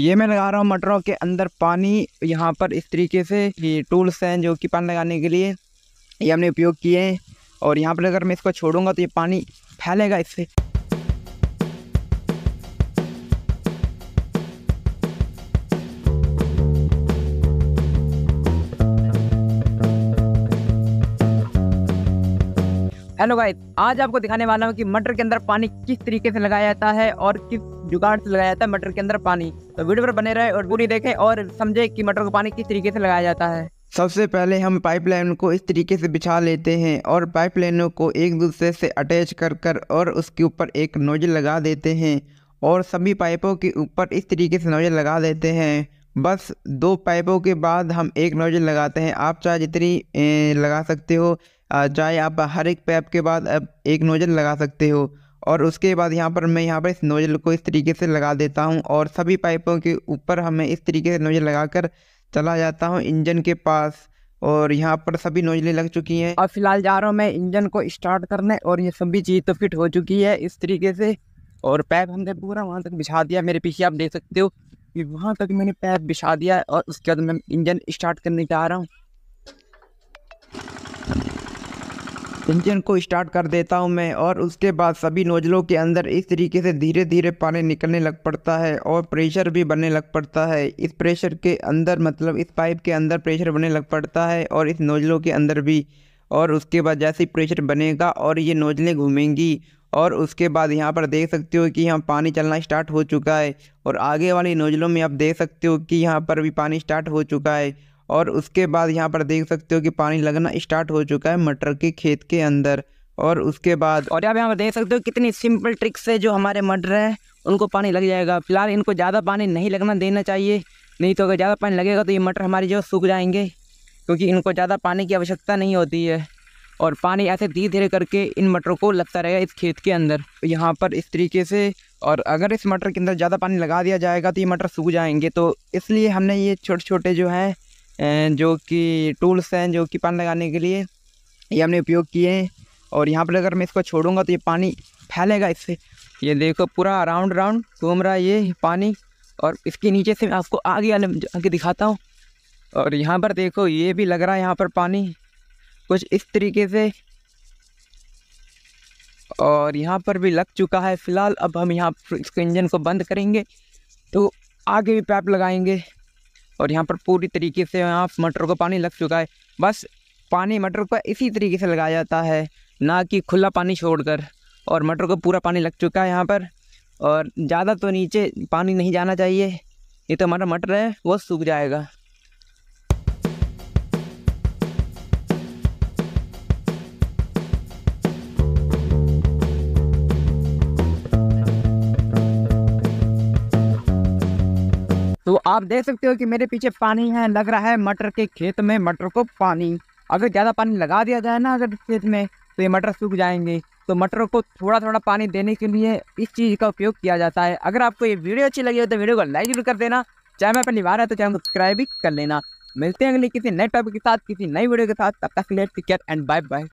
ये मैं लगा रहा हूँ मटरों के अंदर पानी यहाँ पर इस तरीके से ये टूल्स हैं जो कि पानी लगाने के लिए ये हमने उपयोग किए हैं और यहाँ पर अगर मैं इसको छोड़ूंगा तो ये पानी फैलेगा इससे हेलो गाइस आज आपको दिखाने वाला हूँ कि मटर के अंदर पानी किस तरीके से लगाया जाता है और किस जुगाड़ से लगाया जाता है मटर के अंदर पानी तो वीडियो पर बने रहे और पूरी देखें और समझे कि मटर को पानी किस तरीके से लगाया जाता है सबसे पहले हम पाइपलाइन को इस तरीके से बिछा लेते हैं और पाइपलाइनों को एक दूसरे से अटैच कर कर और उसके ऊपर एक नोजल लगा देते हैं और सभी पाइपों के ऊपर इस तरीके से नोजल लगा देते हैं बस दो पाइपों के बाद हम एक नोजल लगाते हैं आप चाहे जितनी लगा सकते हो चाहे आप हर एक पैप के बाद एक नोज़ल लगा सकते हो और उसके बाद यहाँ पर मैं यहाँ पर इस नोज़ल को इस तरीके से लगा देता हूँ और सभी पाइपों के ऊपर हमें इस तरीके से नोज़ल लगाकर चला जाता हूँ इंजन के पास और यहाँ पर सभी नोजलें लग चुकी हैं और फिलहाल जा रहा हूँ मैं इंजन को स्टार्ट करने और ये सभी चीज़ तो फिट हो चुकी है इस तरीके से और पैप हमने पूरा वहाँ तक बिछा दिया मेरे पीछे आप देख सकते हो कि वहाँ तक मैंने पैप बिछा दिया और उसके बाद मैं इंजन स्टार्ट करने जा रहा हूँ इंजन को स्टार्ट कर देता हूँ मैं और उसके बाद सभी नोजलों के अंदर इस तरीके से धीरे धीरे पानी निकलने लग पड़ता है और प्रेशर भी बनने लग पड़ता है इस प्रेशर के अंदर मतलब इस पाइप के अंदर प्रेशर बनने लग पड़ता है और इस नोजलों के अंदर भी और उसके बाद जैसे प्रेशर बनेगा और ये नोजलें घूमेंगी और उसके बाद यहाँ पर देख सकते हो कि यहाँ पानी चलना स्टार्ट हो चुका है और आगे वाली नोजलों में आप देख सकते हो कि यहाँ पर भी पानी स्टार्ट हो चुका है और उसके बाद यहाँ पर देख सकते हो कि पानी लगना स्टार्ट हो चुका है मटर के खेत के अंदर और उसके बाद और आप यहाँ पर देख सकते हो कितनी सिंपल ट्रिक से जो हमारे मटर हैं उनको पानी लग जाएगा फिलहाल इनको ज़्यादा पानी नहीं लगना देना चाहिए नहीं तो अगर ज़्यादा पानी लगेगा तो ये मटर हमारे जो सूख जाएंगे क्योंकि इनको ज़्यादा पानी की आवश्यकता नहीं होती है और पानी ऐसे धीरे धीरे करके इन मटरों को लगता रहेगा इस खेत के अंदर तो यहाँ पर इस तरीके से और अगर इस मटर के अंदर ज़्यादा पानी लगा दिया जाएगा तो ये मटर सूख जाएंगे तो इसलिए हमने ये छोटे छोटे जो हैं जो कि टूल्स हैं जो कि पान लगाने के लिए ये हमने उपयोग किए हैं और यहाँ पर अगर मैं इसको छोड़ूंगा तो ये पानी फैलेगा इससे ये देखो पूरा राउंड राउंड घूम रहा है ये पानी और इसके नीचे से मैं आपको आगे आगे दिखाता हूँ और यहाँ पर देखो ये भी लग रहा है यहाँ पर पानी कुछ इस तरीके से और यहाँ पर भी लग चुका है फ़िलहाल अब हम यहाँ इसके इंजन को बंद करेंगे तो आगे भी पैप लगाएंगे और यहाँ पर पूरी तरीके से यहाँ मटर को पानी लग चुका है बस पानी मटर को इसी तरीके से लगाया जाता है ना कि खुला पानी छोड़कर और मटर को पूरा पानी लग चुका है यहाँ पर और ज़्यादा तो नीचे पानी नहीं जाना चाहिए ये तो हमारा मटर है वो सूख जाएगा तो आप देख सकते हो कि मेरे पीछे पानी है लग रहा है मटर के खेत में मटर को पानी अगर ज़्यादा पानी लगा दिया जाए ना अगर खेत में तो ये मटर सूख जाएंगे तो मटर को थोड़ा थोड़ा पानी देने के लिए इस चीज़ का उपयोग किया जाता है अगर आपको ये वीडियो अच्छी लगी हो तो वीडियो को लाइक जरूर कर देना चैनल मैं अपनी बार है तो चैनल को सब्सक्राइब भी कर लेना मिलते हैं अगले किसी नए टॉपिक के साथ किसी नई वीडियो के साथ तब तक लेट टिकट एंड बाय बाय